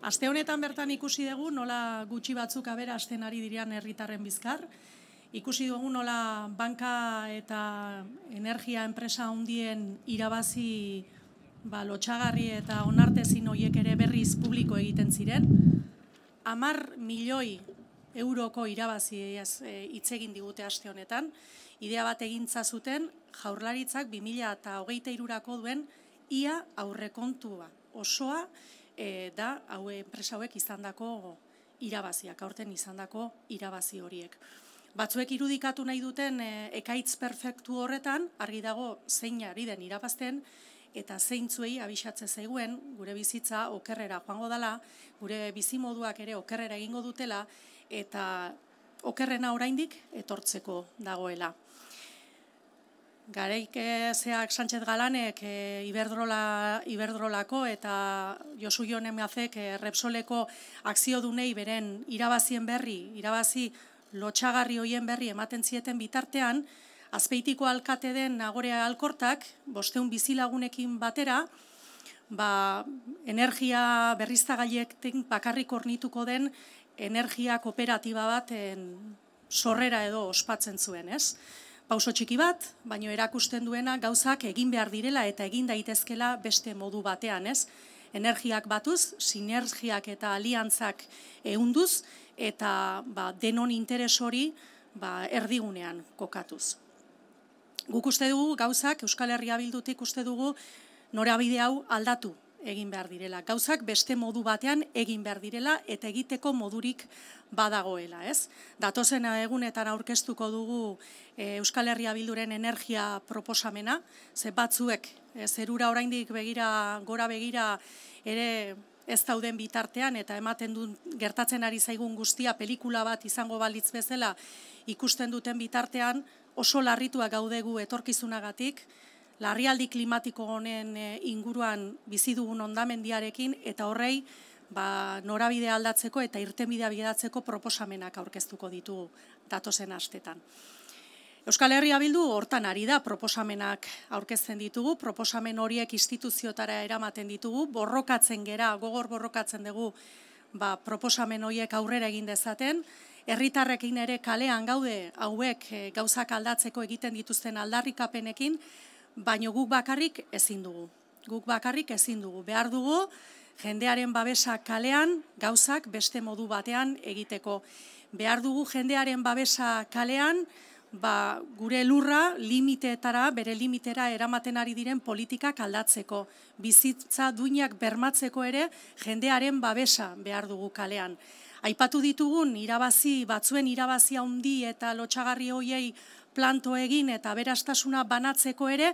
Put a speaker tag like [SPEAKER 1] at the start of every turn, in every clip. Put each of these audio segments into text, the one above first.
[SPEAKER 1] Aste honetan bertan ikusi dugu nola gutxi batzuk abera hasten ari dirian herritarren bizkar. Ikusi dugu nola banka eta energia enpresa handien irabazi ba, lotxagarri eta onartezin hoiek ere berriz publiko egiten ziren. Amar milioi euroko irabazi itzegin hitz egin digute aste honetan. Idea bat egintza zuten jaurlaritzak 2008 irurako duen ia aurrekontua osoa e, da hau enpresa hauek izandako irabaziak, aurten izandako irabazi horiek. Batzuek irudikatu nahi duten e, ekaitz perfektu horretan, argi dago zein ari den irabazten, eta zeintzuei abisatze zaiguen gure bizitza okerrera joango dala, gure bizimoduak ere okerrera egingo dutela, eta okerrena oraindik etortzeko dagoela. Gareik zeak Sanchez Galanek eh, iberdrolako eta Josu Ionem gazek eh, repsoleko akzio dunei beren irabazien berri, irabazi lotxagarri hoien berri ematen zieten bitartean, azpeitiko alkate den nagorea alkortak, bosteun bizilagunekin batera, ba, energia berrizta bakarrik ornituko den energia kooperatiba baten sorrera edo ospatzen zuen, ez? pauso txiki bat, baino erakusten duena gauzak egin behar direla eta egin daitezkela beste modu batean, ez? Energiak batuz, sinergiak eta aliantzak ehunduz eta ba, denon interes hori ba, erdigunean kokatuz. Guk uste dugu gauzak Euskal Herria bildutik uste dugu norabide hau aldatu egin behar direla. Gauzak beste modu batean egin behar direla eta egiteko modurik badagoela. ez. Datozen egunetan aurkeztuko dugu eh, Euskal Herria Bilduren energia proposamena, ze batzuek, eh, zerura oraindik begira, gora begira ere ez dauden bitartean eta ematen dut gertatzen ari zaigun guztia pelikula bat izango balitz bezala ikusten duten bitartean oso larritua gaudegu etorkizunagatik, larrialdi klimatiko honen eh, inguruan bizi dugun ondamendiarekin eta horrei ba, norabide aldatzeko eta irtenbidea bideratzeko proposamenak aurkeztuko ditugu datozen astetan. Euskal Herria Bildu hortan ari da proposamenak aurkezten ditugu, proposamen horiek instituziotara eramaten ditugu, borrokatzen gera, gogor borrokatzen dugu ba, proposamen horiek aurrera egin dezaten, herritarrekin ere kalean gaude hauek eh, gauzak aldatzeko egiten dituzten aldarrikapenekin, baina guk bakarrik ezin dugu. Guk bakarrik ezin dugu. Behar dugu, jendearen babesa kalean, gauzak beste modu batean egiteko. Behar dugu, jendearen babesa kalean, ba, gure lurra, limiteetara, bere limitera eramaten ari diren politikak aldatzeko. Bizitza duinak bermatzeko ere, jendearen babesa behar dugu kalean. Aipatu ditugun, irabazi, batzuen irabazia handi eta lotxagarri hoiei planto egin eta berastasuna banatzeko ere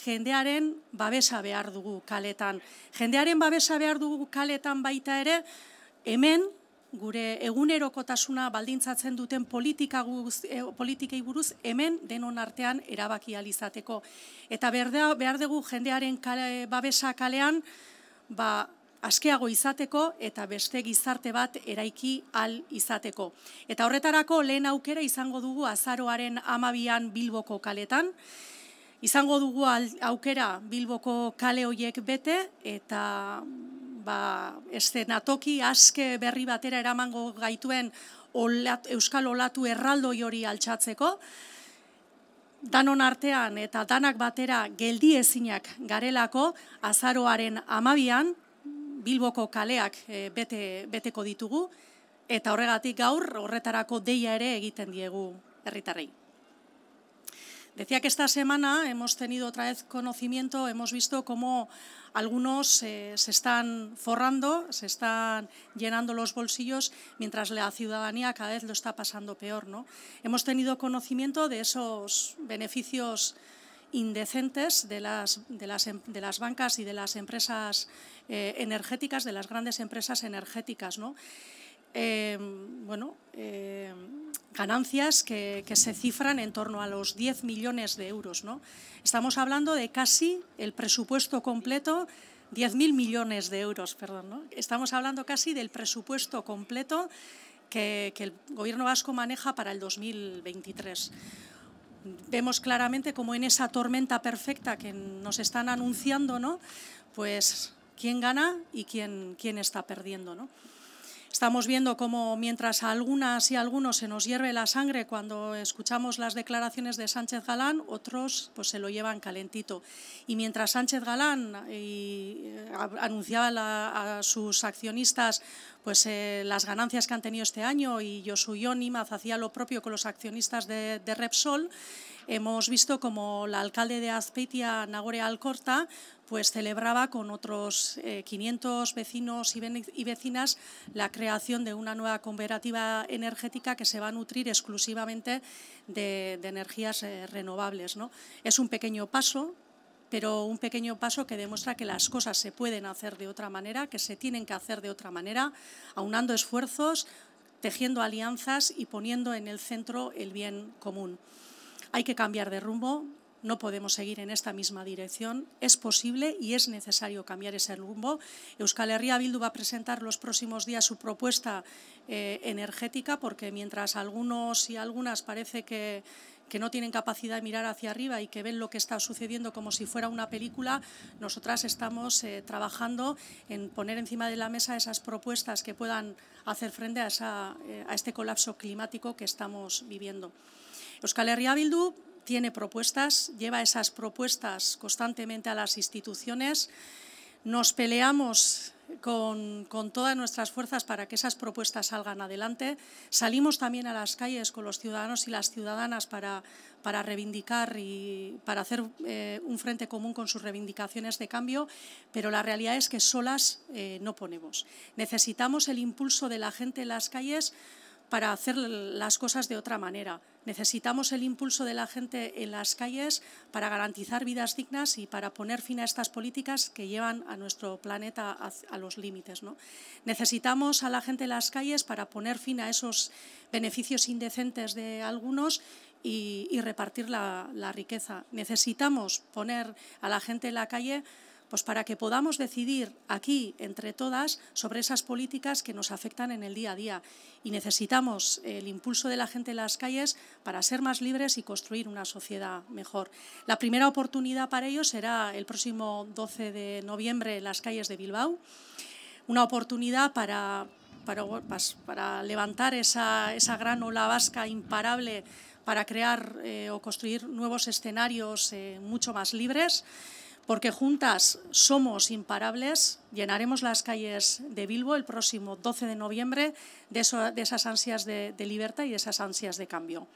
[SPEAKER 1] jendearen babesa behar dugu kaletan. Jendearen babesa behar dugu kaletan baita ere hemen gure egunerokotasuna baldintzatzen duten politika guz, e, politikei buruz hemen denon artean erabaki alizateko. Eta behar dugu jendearen kale, babesa kalean ba, askeago izateko eta beste gizarte bat eraiki al izateko. Eta horretarako lehen aukera izango dugu azaroaren amabian bilboko kaletan, izango dugu aukera bilboko kale hoiek bete eta ba, estenatoki aske berri batera eramango gaituen euskal olatu erraldoi hori altxatzeko, danon artean eta danak batera geldi ezinak garelako azaroaren amabian Bilboko kaleak eh, bete, beteko ditugu, eta gaur deia ere egiten diegu Decía que esta semana hemos tenido otra vez conocimiento, hemos visto cómo algunos eh, se están forrando, se están llenando los bolsillos, mientras la ciudadanía cada vez lo está pasando peor. ¿no? Hemos tenido conocimiento de esos beneficios indecentes de las, de las, em, de las bancas y de las empresas eh, energéticas, de las grandes empresas energéticas. ¿no? Eh, bueno, eh, ganancias que, que, se cifran en torno a los 10 millones de euros. ¿no? Estamos hablando de casi el presupuesto completo, 10.000 millones de euros, perdón. Estamos hablando casi del presupuesto completo que, que el Gobierno vasco maneja para el 2023 vemos claramente como en esa tormenta perfecta que nos están anunciando, ¿no? Pues quién gana y quién, quién está perdiendo, ¿no? Estamos viendo cómo mientras a algunas y a algunos se nos hierve la sangre cuando escuchamos las declaraciones de Sánchez Galán, otros pues se lo llevan calentito. Y mientras Sánchez Galán eh, eh, anunciaba a sus accionistas pues eh, las ganancias que han tenido este año y Yosuyón Imaz hacía lo propio con los accionistas de Repsol, hemos visto como la alcalde de Azpeitia, Nagore Alcorta, pues celebraba con otros 500 eh, vecinos y vecinas la creación de una nueva cooperativa energética que se va a nutrir exclusivamente de, energías eh, renovables. Es un pequeño paso, pero un pequeño paso que demuestra que las cosas se pueden hacer de otra manera, que se tienen que hacer de otra manera, aunando esfuerzos, tejiendo alianzas y poniendo en el centro el bien común. Hay que cambiar de rumbo, no podemos seguir en esta misma dirección. Es posible y es necesario cambiar ese rumbo. Euskal Herria Bildu va a presentar los próximos días su propuesta eh, energética, porque mientras algunos y algunas parece que, que no tienen capacidad de mirar hacia arriba y que ven lo que está sucediendo como si fuera una película, nosotras estamos eh, trabajando en poner encima de la mesa esas propuestas que puedan hacer frente a, eh, a este colapso climático que estamos viviendo. Euskal Herria Bildu tiene propuestas, lleva esas propuestas constantemente a las instituciones. Nos peleamos con, todas nuestras fuerzas para que esas propuestas salgan adelante. Salimos también a las calles con los ciudadanos y las ciudadanas para, reivindicar y para hacer eh, un frente común con sus reivindicaciones de cambio, pero la realidad es que solas eh, no ponemos. Necesitamos el impulso de la gente en las calles para hacer las cosas de otra manera. Necesitamos el impulso de la gente en las calles para garantizar vidas dignas y para poner fin a estas políticas que llevan a nuestro planeta a, los límites. ¿no? Necesitamos a la gente en las calles para poner fin a esos beneficios indecentes de algunos y, repartir la riqueza. Necesitamos poner a la gente en la calle pues para que podamos decidir aquí, entre todas, sobre esas políticas que nos afectan en el día a día. Y necesitamos el impulso de la gente en las calles para ser más libres y construir una sociedad mejor. La primera oportunidad para ello será el próximo 12 de noviembre en las calles de Bilbao. Una oportunidad para, pues, levantar esa, gran ola vasca imparable para crear eh, o construir nuevos escenarios eh, mucho más libres porque juntas somos imparables, llenaremos las calles de Bilbo el próximo 12 de noviembre de, esas ansias de libertad y de esas ansias de cambio.